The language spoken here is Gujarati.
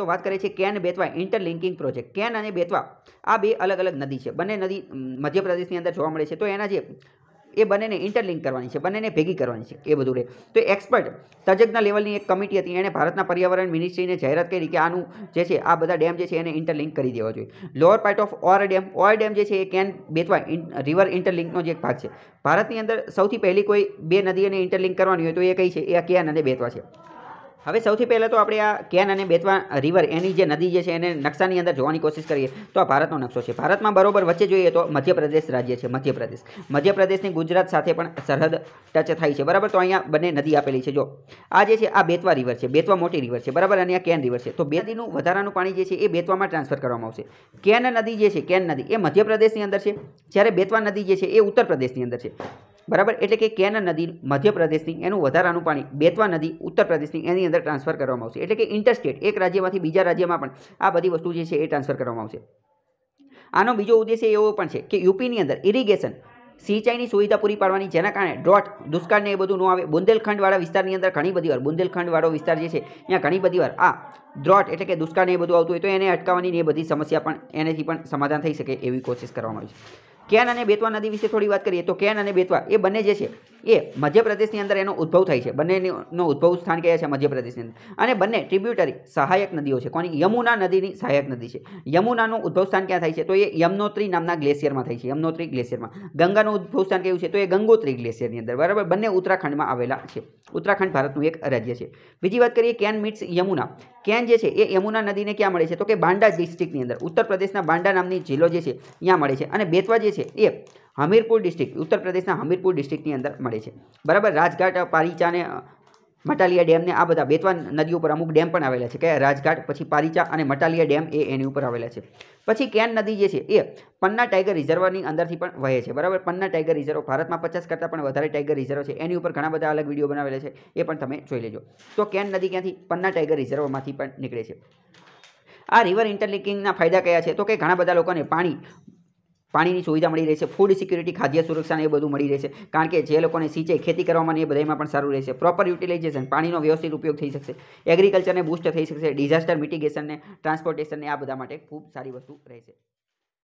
તો વાત કરીએ છીએ કેન બેતવા ઇન્ટરલિંકિંગ પ્રોજેક્ટ કેન અને બેતવા આ બે અલગ અલગ નદી છે બંને નદી મધ્યપ્રદેશની અંદર જોવા મળે છે તો એના જે એ બંનેને ઇન્ટરલિંક કરવાની છે બંનેને ભેગી કરવાની છે એ બધું રહે તો એક્સપર્ટ તજજ્ઞ લેવલની એક કમિટી હતી એણે ભારતના પર્યાવરણ મિનિસ્ટ્રીને જાહેરાત કરી કે આનું જે છે આ બધા ડેમ જે છે એને ઇન્ટરલિંક કરી દેવા જોઈએ lower part of Orr dam Orr dam જે છે એ કેન બેતવા રિવર ઇન્ટરલિંકનો જે એક ભાગ છે ભારતની અંદર સૌથી પહેલી કોઈ બે નદીઓને ઇન્ટરલિંક કરવાની હોય તો એ કઈ છે એ કેન અને બેતવા છે હવે સૌથી પહેલાં તો આપણે આ કેન અને બેતવા રિવર એની જે નદી જે છે એને નકશાની અંદર જોવાની કોશિશ કરીએ તો આ ભારતનો નકશો છે ભારતમાં બરોબર વચ્ચે જોઈએ તો મધ્યપ્રદેશ રાજ્ય છે મધ્યપ્રદેશ મધ્યપ્રદેશની ગુજરાત સાથે પણ સરહદ ટચ થાય છે બરાબર તો અહીંયા બંને નદી આપેલી છે જો આ જે છે આ બેતવા રિવર છે બેતવા મોટી રિવર છે બરાબર અને આ કેન રિવર છે તો બે નદીનું વધારાનું પાણી જે છે એ બેતવામાં ટ્રાન્સફર કરવામાં આવશે કેન નદી જે છે કેન નદી એ મધ્યપ્રદેશની અંદર છે જ્યારે બેતવા નદી જે છે એ ઉત્તર પ્રદેશની અંદર છે બરાબર એટલે કે કેન નદી મધ્યપ્રદેશની એનું વધારાનું પાણી બેતવા નદી ઉત્તર પ્રદેશની એની અંદર ટ્રાન્સફર કરવામાં આવશે એટલે કે ઇન્ટરસ્ટેટ એક રાજ્યમાંથી બીજા રાજ્યમાં પણ આ બધી વસ્તુ જે છે એ ટ્રાન્સફર કરવામાં આવશે આનો બીજો ઉદ્દેશ્ય એવો પણ છે કે યુપીની અંદર ઇરિગેશન સિંચાઈની સુવિધા પૂરી પાડવાની જેના કારણે ડ્રોટ દુષ્કાળને એ બધું ન આવે બુંદેલખંડવાળા વિસ્તારની અંદર ઘણી બધી વાર બુંદેલખંડવાળો વિસ્તાર જે છે ત્યાં ઘણી બધી વાર આ ડ્રોટ એટલે કે દુષ્કાળને એ બધું આવતું હોય તો એને અટકાવવાની એ બધી સમસ્યા પણ એનેથી પણ સમાધાન થઈ શકે એવી કોશિશ કરવામાં આવી છે કેન અને બેતવા નદી વિશે થોડી વાત કરીએ તો કેન અને બેતવા એ બંને જે છે એ મધ્યપ્રદેશની અંદર એનો ઉદ્ભવ થાય છે બંનેનો ઉદ્ભવ સ્થાન કયા છે મધ્યપ્રદેશની અંદર અને બંને ટ્રિબ્યુટરી સહાયક નદીઓ છે કોની યમુના નદીની સહાયક નદી છે યમુનાનું ઉદ્ભવ સ્થાન ક્યાં થાય છે તો એ યમનોત્રી નામના ગ્લેશિયરમાં થાય છે યમનોત્રી ગ્લેશિયરમાં ગંગાનું ઉદ્ભવ સ્થાન કયું છે તો એ ગંગોત્રી ગ્લેશિયરની અંદર બરાબર બંને ઉત્તરાખંડમાં આવેલા છે ઉત્તરાખંડ ભારતનું એક રાજ્ય છે બીજી વાત કરીએ કેન મીટ્સ યમુના કેન જે છે એ યમુના નદીને ક્યાં મળે છે તો કે બાંડા ડિસ્ટ્રિક્ટની અંદર ઉત્તર પ્રદેશના બાંડા નામની જિલ્લો જે છે ત્યાં મળે છે અને બેતવા જે છે એ હમીરપુર ડિસ્ટ્રિક્ટ ઉત્તર પ્રદેશના હમીરપુર ડિસ્ટ્રિક્ટની અંદર મળે છે બરાબર રાજઘાટ પારીચાને મટાલિયા ડેમને આ બધા બે નદીઓ પર અમુક ડેમ પણ આવેલા છે કે રાજઘાટ પછી પારીચા અને મટાલિયા ડેમ એ એની ઉપર આવેલા છે પછી કેન નદી જે છે એ પન્ના ટાઈગર રિઝર્વની અંદરથી પણ વહે છે બરાબર પન્ના ટાઈગર રિઝર્વ ભારતમાં પચાસ કરતાં પણ વધારે ટાઈગર રિઝર્વ છે એની ઉપર ઘણા બધા અલગ વિડીયો બનાવેલા છે એ પણ તમે જોઈ લેજો તો કેન નદી ક્યાંથી પન્ના ટાઈગર રિઝર્વમાંથી પણ નીકળે છે આ રિવર ઇન્ટરલિંકિંગના ફાયદા કયા છે તો કે ઘણા બધા લોકોને પાણી પાણીની સુવિધા મળી રહેશે ફૂડ સિક્યુરિટી ખાદ્ય સુરક્ષાને એ બધું મળી રહેશે કારણ કે જે લોકોને સિંચાઈ ખેતી કરવામાં એ બધામાં પણ સારું રહેશે પ્રોપર યુટિલાઇઝેશન પાણીનો વ્યવસ્થિત ઉપયોગ થઈ શકશે એગ્રીકલ્ચરને બૂસ્ટ થઈ શકશે ડિઝાસ્ટર મિટિગેશનને ટ્રાન્સપોર્ટેશનને આ બધા માટે ખૂબ સારી વસ્તુ રહેશે